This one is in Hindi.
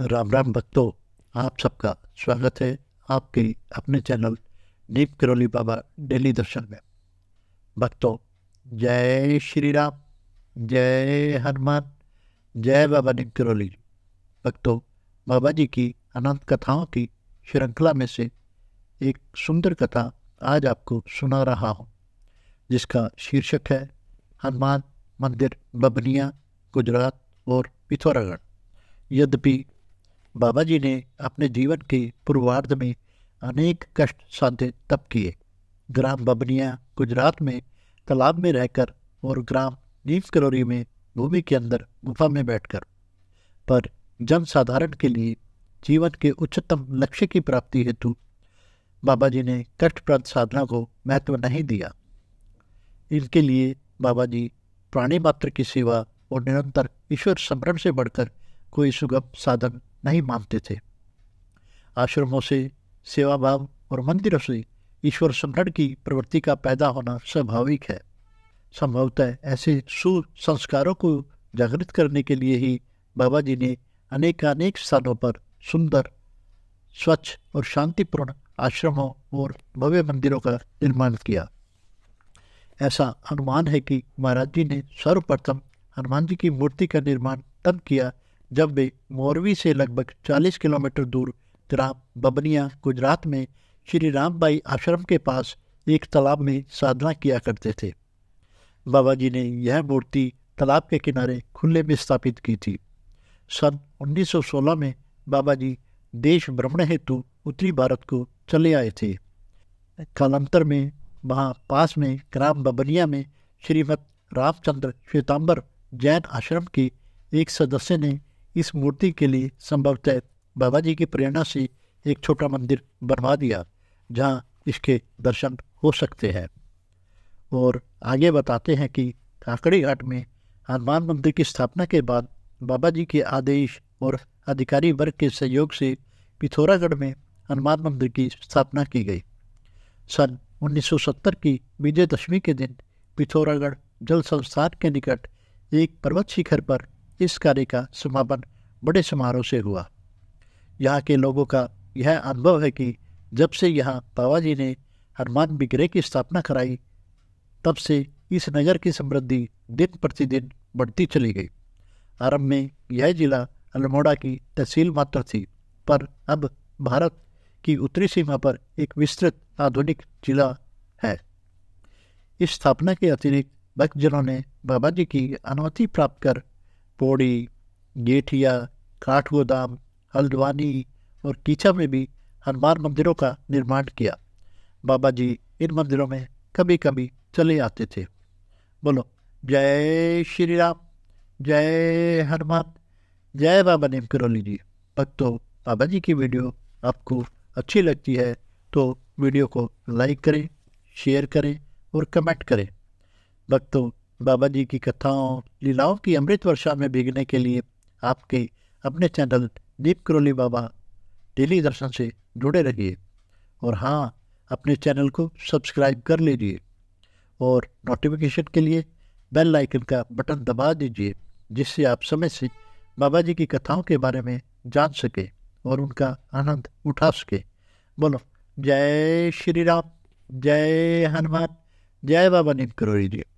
राम राम भक्तों आप सबका स्वागत है आपके अपने चैनल दीप करौली बाबा डेली दर्शन में भक्तों जय श्री राम जय हनुमान जय बाबा दीप करौली भक्तों बाबा जी की अनंत कथाओं की श्रृंखला में से एक सुंदर कथा आज आपको सुना रहा हूँ जिसका शीर्षक है हनुमान मंदिर बबनिया गुजरात और पिथौरागढ़ यद्यपि बाबा जी ने अपने जीवन के पूर्वार्ध में अनेक कष्ट साधे तप किए ग्राम बबनिया गुजरात में तालाब में रहकर और ग्राम नीम करोरी में भूमि के अंदर गुफा में बैठकर पर जनसाधारण के लिए जीवन के उच्चतम लक्ष्य की प्राप्ति हेतु बाबा जी ने कष्टप्रद साधना को महत्व नहीं दिया इनके लिए बाबा जी प्राणी मात्र की सेवा और निरंतर ईश्वर स्मरण से बढ़कर कोई सुगम साधन नहीं मानते थे आश्रमों से सेवा भाव और मंदिरों से ईश्वर स्मरण की प्रवृत्ति का पैदा होना स्वाभाविक है संभवतः ऐसे सुसंस्कारों को जागृत करने के लिए ही बाबा जी ने अनेक स्थानों पर सुंदर स्वच्छ और शांतिपूर्ण आश्रमों और भव्य मंदिरों का निर्माण किया ऐसा अनुमान है कि महाराज जी ने सर्वप्रथम हनुमान जी की मूर्ति का निर्माण तब किया जब वे मौरवी से लगभग 40 किलोमीटर दूर ग्राम बबनिया गुजरात में श्री रामबाई आश्रम के पास एक तालाब में साधना किया करते थे बाबा जी ने यह मूर्ति तालाब के किनारे खुले में स्थापित की थी सन 1916 में बाबा जी देश भ्रमण हेतु उत्तरी भारत को चले आए थे कालांतर में वहाँ पास में ग्राम बबनिया में श्रीमद रामचंद्र श्वेतांबर जैन आश्रम की एक सदस्य ने इस मूर्ति के लिए संभवतः बाबा जी की प्रेरणा से एक छोटा मंदिर बनवा दिया जहाँ इसके दर्शन हो सकते हैं और आगे बताते हैं कि काकड़ी घाट में हनुमान मंदिर की स्थापना के बाद बाबा जी के आदेश और अधिकारी वर्ग के सहयोग से पिथौरागढ़ में हनुमान मंदिर की स्थापना की गई सन 1970 की विजयदशमी के दिन पिथौरागढ़ जल संस्थान के निकट एक पर्वत शिखर पर इस कार्य का समापन बड़े समारोह से हुआ यहाँ के लोगों का यह अनुभव है कि जब से यहाँ बाबा जी ने हनुमान विग्रह की स्थापना कराई तब से इस नगर की समृद्धि दिन प्रतिदिन बढ़ती चली गई आरंभ में यह जिला अल्मोड़ा की तहसील मात्र थी पर अब भारत की उत्तरी सीमा पर एक विस्तृत आधुनिक जिला है इस स्थापना के अतिरिक्त भक्तजनों ने बाबा जी की अनुमति प्राप्त कर पौड़ी गेठिया काठगोदाम हल्द्वानी और कीचा में भी हनुमान मंदिरों का निर्माण किया बाबा जी इन मंदिरों में कभी कभी चले आते थे बोलो जय श्री राम जय हनुमान जय बाबा नेम करौली जी भक्तों बाबा जी की वीडियो आपको अच्छी लगती है तो वीडियो को लाइक करें शेयर करें और कमेंट करें भक्तों बाबा जी की कथाओं लीलाओं की अमृत वर्षा में भीगने के लिए आपके अपने चैनल दीप करोली बाबा डेली दर्शन से जुड़े रहिए और हाँ अपने चैनल को सब्सक्राइब कर लीजिए और नोटिफिकेशन के लिए बेल आइकन का बटन दबा दीजिए जिससे आप समय से बाबा जी की कथाओं के बारे में जान सकें और उनका आनंद उठा सकें बोलो जय श्री राम जय हनुमान जय बाबा नीम करोड़ी जी